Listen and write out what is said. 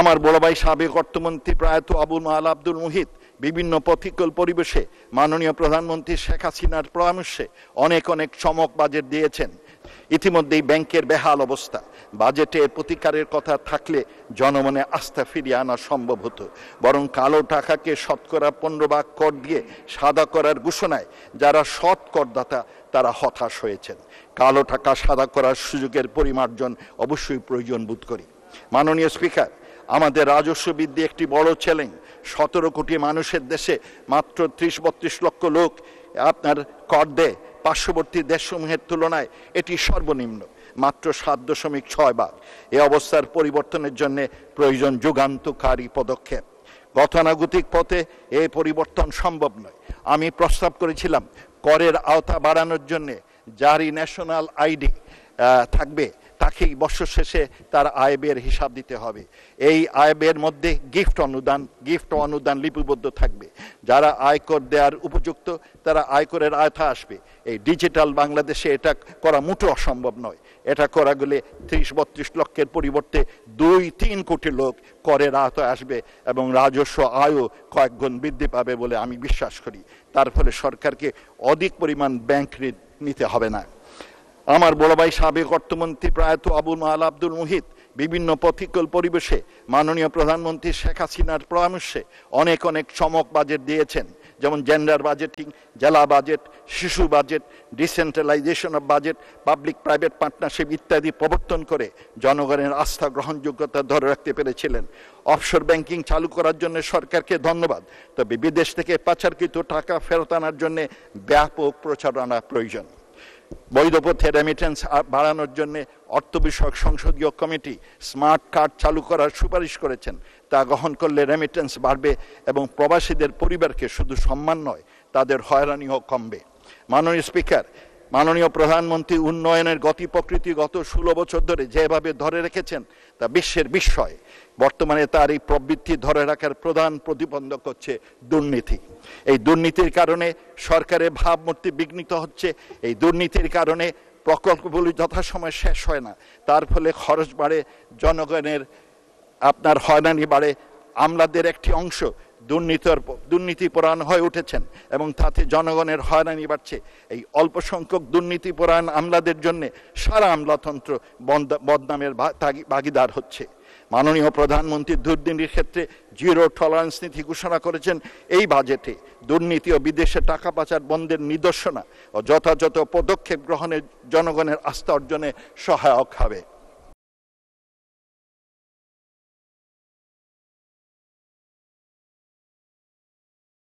আমার বড় ভাই সাবেক অর্থমন্ত্রী প্রয়াত আবুল মাহাল আব্দুল মুহিত বিভিন্ন প্রতিকূল পরিবেশে মাননীয় প্রধানমন্ত্রী শেখ হাসিনার পরামর্শে অনেক অনেক চমক বাজেট দিয়েছেন ইতিমধ্যেই ব্যাংকের বেহাল অবস্থা বাজেটে প্রতিকারের কথা থাকলে জনমনে আস্থা ফিরিয়ে আনা সম্ভব হতো বরং কালো টাকাকে শতকরা পনেরো ভাগ কর দিয়ে সাদা করার ঘোষণায় যারা সৎ করদাতা তারা হতাশ হয়েছেন কালো টাকা সাদা করার সুযোগের পরিমার্জন অবশ্যই প্রয়োজন বোধ করি মাননীয় স্পিকার আমাদের রাজস্ব বৃদ্ধি একটি বড় চ্যালেঞ্জ সতেরো কোটি মানুষের দেশে মাত্র ত্রিশ বত্রিশ লক্ষ লোক আপনার কর দেয় পার্শ্ববর্তী দেশসমূহের তুলনায় এটি সর্বনিম্ন মাত্র সাত দশমিক ছয় ভাগ এ অবস্থার পরিবর্তনের জন্য প্রয়োজন যুগান্তকারী পদক্ষেপ গতানুগতিক পথে এ পরিবর্তন সম্ভব নয় আমি প্রস্তাব করেছিলাম করের আওতা বাড়ানোর জন্যে জারি ন্যাশনাল আইডি থাকবে তাকেই বছর শেষে তার আয় হিসাব দিতে হবে এই আয় মধ্যে গিফট অনুদান গিফট অনুদান লিপিবদ্ধ থাকবে যারা আয়কর দেওয়ার উপযুক্ত তারা আয়করের আয়থা আসবে এই ডিজিটাল বাংলাদেশে এটা করা মোটেও অসম্ভব নয় এটা করা গেলে ত্রিশ বত্রিশ লক্ষের পরিবর্তে দুই তিন কোটি লোক করের আয়তায় আসবে এবং রাজস্ব আয়ও কয়েকগুণ বৃদ্ধি পাবে বলে আমি বিশ্বাস করি তার ফলে সরকারকে অধিক পরিমাণ ব্যাংক ঋণ নিতে হবে না আমার বড় ভাই সাবেক অর্থমন্ত্রী প্রয়াত আবুল মাল আব্দুল মুহিত বিভিন্ন প্রতিকূল পরিবেশে মাননীয় প্রধানমন্ত্রী শেখ হাসিনার পরামর্শে অনেক অনেক চমক বাজেট দিয়েছেন যেমন জেন্ডার বাজেটিং জেলা বাজেট শিশু budget decentralisation of budget public private partnership ইত্যাদি প্রবর্তন করে জনগণের আস্থা গ্রহণযোগ্যতা ধরে রাখতে পেরেছিলেন অফশোর ব্যাংকিং চালু করার জন্য সরকারকে ধন্যবাদ তবে বিদেশ থেকে পাচারকৃত টাকা ফেরত আনার জন্যে ব্যাপক প্রচারণা প্রয়োজন বৈধ পথে রেমিটেন্স বাড়ানোর জন্য অর্থ বিষয়ক সংসদীয় কমিটি স্মার্ট কার্ড চালু করার সুপারিশ করেছেন তা গ্রহণ করলে রেমিটেন্স বাড়বে এবং প্রবাসীদের পরিবারকে শুধু সম্মান নয় তাদের হয়রানিও কমবে মাননীয় স্পিকার মাননীয় প্রধানমন্ত্রী উন্নয়নের গতি প্রকৃতি গত ষোলো বছর ধরে যেভাবে ধরে রেখেছেন তা বিশ্বের বিস্ময় বর্তমানে তার এই প্রবৃত্তি ধরে রাখার প্রধান প্রতিবন্ধক হচ্ছে দুর্নীতি এই দুর্নীতির কারণে সরকারের ভাবমূর্তি বিঘ্নিত হচ্ছে এই দুর্নীতির কারণে প্রকল্পগুলি যথাসময় শেষ হয় না তার ফলে খরচ বাড়ে জনগণের আপনার হয়রানি বাড়ে আমলাদের একটি অংশ দুর্নীতির দুর্নীতিপরায়ণ হয়ে উঠেছেন এবং তাতে জনগণের হয়রানি বাড়ছে এই অল্প সংখ্যক দুর্নীতিপরায়ণ আমলাদের জন্য সারা আমলাতন্ত্র বদনামের ভাগিদার হচ্ছে মাননীয় প্রধানমন্ত্রী দুর্নীতির ক্ষেত্রে জিরো টলারেন্স নীতি ঘোষণা করেছেন এই বাজেটে দুর্নীতি ও বিদেশে টাকা পাচার বন্ধের নিদর্শনা ও যথাযথ পদক্ষেপ গ্রহণে জনগণের আস্থা অর্জনে সহায়ক হবে